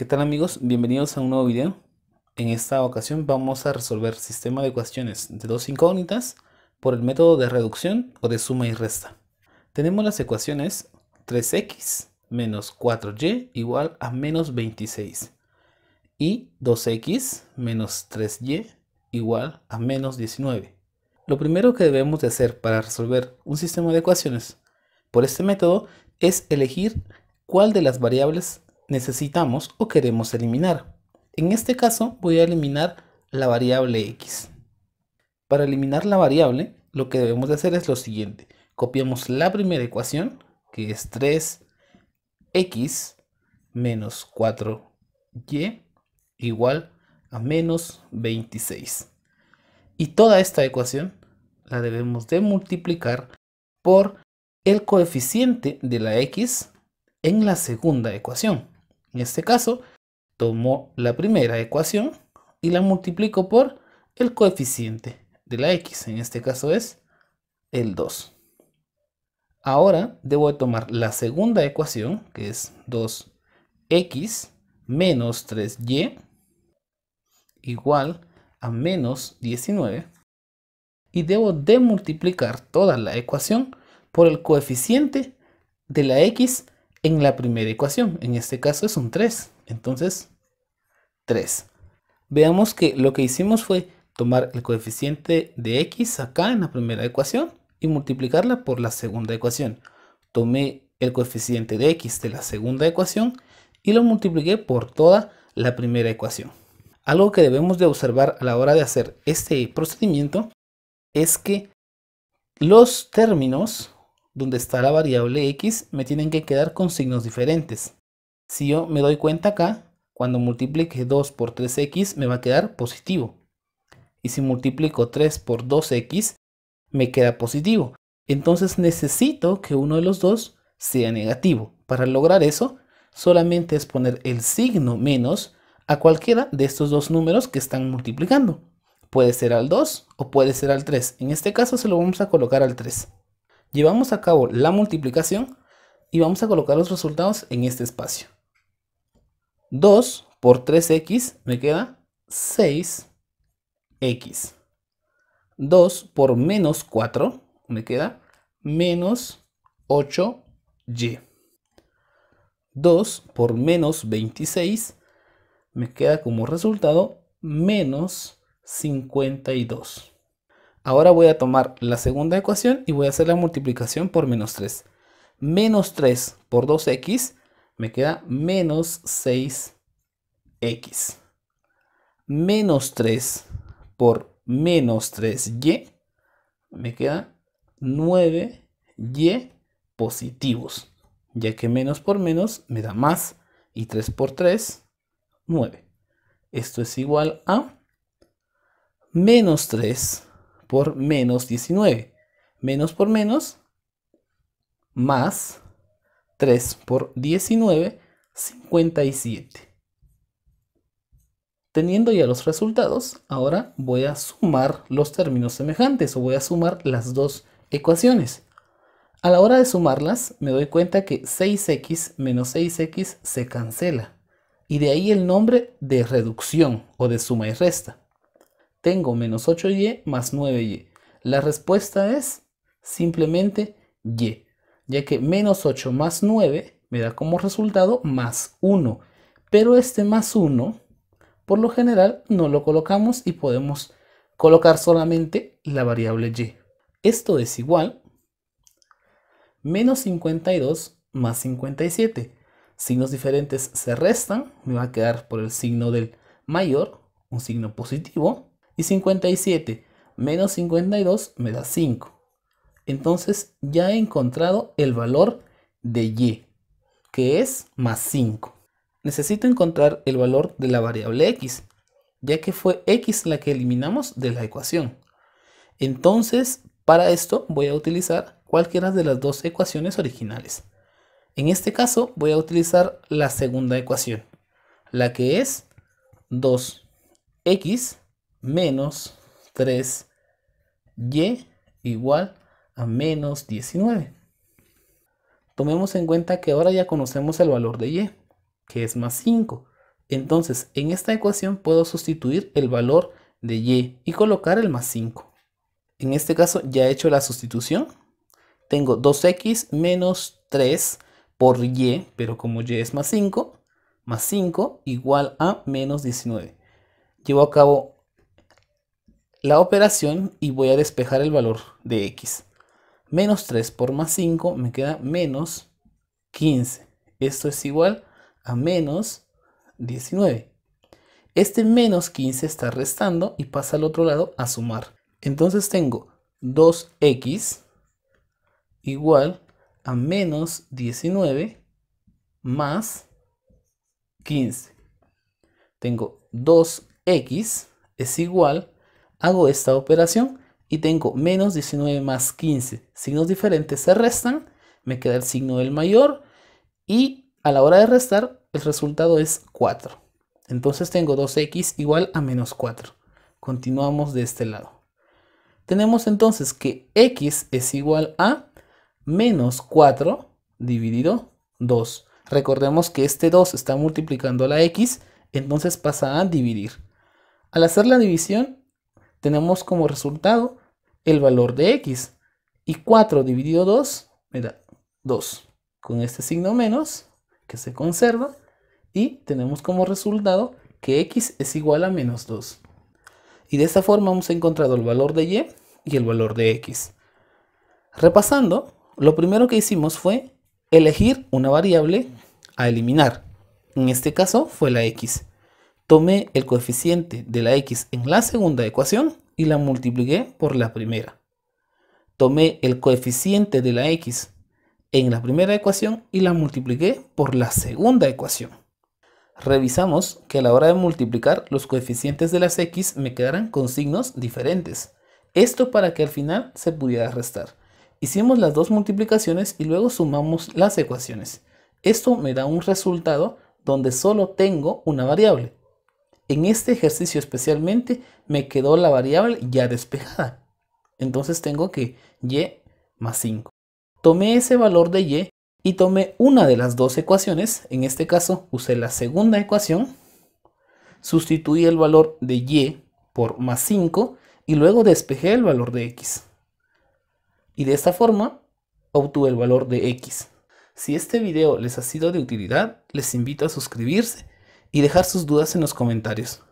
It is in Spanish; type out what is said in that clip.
¿Qué tal amigos? Bienvenidos a un nuevo video. En esta ocasión vamos a resolver sistema de ecuaciones de dos incógnitas por el método de reducción o de suma y resta. Tenemos las ecuaciones 3x menos 4y igual a menos 26 y 2x menos 3y igual a menos 19. Lo primero que debemos de hacer para resolver un sistema de ecuaciones por este método es elegir cuál de las variables necesitamos o queremos eliminar. En este caso voy a eliminar la variable x. Para eliminar la variable, lo que debemos de hacer es lo siguiente. Copiamos la primera ecuación, que es 3x menos 4y igual a menos 26. Y toda esta ecuación la debemos de multiplicar por el coeficiente de la x en la segunda ecuación. En este caso, tomo la primera ecuación y la multiplico por el coeficiente de la x, en este caso es el 2. Ahora debo de tomar la segunda ecuación, que es 2x menos 3y igual a menos 19. Y debo de multiplicar toda la ecuación por el coeficiente de la x en la primera ecuación. En este caso es un 3. Entonces, 3. Veamos que lo que hicimos fue tomar el coeficiente de x acá en la primera ecuación y multiplicarla por la segunda ecuación. Tomé el coeficiente de x de la segunda ecuación y lo multipliqué por toda la primera ecuación. Algo que debemos de observar a la hora de hacer este procedimiento es que los términos donde está la variable x, me tienen que quedar con signos diferentes. Si yo me doy cuenta acá, cuando multiplique 2 por 3x me va a quedar positivo. Y si multiplico 3 por 2x, me queda positivo. Entonces necesito que uno de los dos sea negativo. Para lograr eso, solamente es poner el signo menos a cualquiera de estos dos números que están multiplicando. Puede ser al 2 o puede ser al 3. En este caso se lo vamos a colocar al 3. Llevamos a cabo la multiplicación y vamos a colocar los resultados en este espacio. 2 por 3x me queda 6x. 2 por menos 4 me queda menos 8y. 2 por menos 26 me queda como resultado menos 52. Ahora voy a tomar la segunda ecuación y voy a hacer la multiplicación por menos 3. Menos 3 por 2x me queda menos 6x. Menos 3 por menos 3y me queda 9y positivos. Ya que menos por menos me da más. Y 3 por 3, 9. Esto es igual a menos 3 por menos 19. Menos por menos, más 3 por 19, 57. Teniendo ya los resultados, ahora voy a sumar los términos semejantes o voy a sumar las dos ecuaciones. A la hora de sumarlas, me doy cuenta que 6x menos 6x se cancela. Y de ahí el nombre de reducción o de suma y resta tengo menos 8y más 9y. La respuesta es simplemente y, ya que menos 8 más 9 me da como resultado más 1. Pero este más 1, por lo general, no lo colocamos y podemos colocar solamente la variable y. Esto es igual menos 52 más 57. Signos diferentes se restan, me va a quedar por el signo del mayor, un signo positivo, y 57 menos 52 me da 5. Entonces ya he encontrado el valor de y, que es más 5. Necesito encontrar el valor de la variable x, ya que fue x la que eliminamos de la ecuación. Entonces, para esto voy a utilizar cualquiera de las dos ecuaciones originales. En este caso voy a utilizar la segunda ecuación, la que es 2x menos 3y igual a menos 19. Tomemos en cuenta que ahora ya conocemos el valor de y, que es más 5. Entonces, en esta ecuación puedo sustituir el valor de y y colocar el más 5. En este caso ya he hecho la sustitución. Tengo 2x menos 3 por y, pero como y es más 5, más 5 igual a menos 19. Llevo a cabo la operación y voy a despejar el valor de x. Menos 3 por más 5 me queda menos 15. Esto es igual a menos 19. Este menos 15 está restando y pasa al otro lado a sumar. Entonces tengo 2x igual a menos 19 más 15. Tengo 2x es igual Hago esta operación y tengo menos 19 más 15. Signos diferentes se restan, me queda el signo del mayor y a la hora de restar el resultado es 4. Entonces tengo 2x igual a menos 4. Continuamos de este lado. Tenemos entonces que x es igual a menos 4 dividido 2. Recordemos que este 2 está multiplicando la x, entonces pasa a dividir. Al hacer la división, tenemos como resultado el valor de x. Y 4 dividido 2 me da 2. Con este signo menos, que se conserva, y tenemos como resultado que x es igual a menos 2. Y de esta forma hemos encontrado el valor de y y el valor de x. Repasando, lo primero que hicimos fue elegir una variable a eliminar. En este caso fue la x. Tomé el coeficiente de la x en la segunda ecuación y la multipliqué por la primera. Tomé el coeficiente de la x en la primera ecuación y la multipliqué por la segunda ecuación. Revisamos que a la hora de multiplicar los coeficientes de las x me quedaran con signos diferentes. Esto para que al final se pudiera restar. Hicimos las dos multiplicaciones y luego sumamos las ecuaciones. Esto me da un resultado donde solo tengo una variable, en este ejercicio especialmente me quedó la variable ya despejada. Entonces tengo que y más 5. Tomé ese valor de y y tomé una de las dos ecuaciones, en este caso usé la segunda ecuación, sustituí el valor de y por más 5 y luego despejé el valor de x. Y de esta forma obtuve el valor de x. Si este video les ha sido de utilidad, les invito a suscribirse y dejar sus dudas en los comentarios.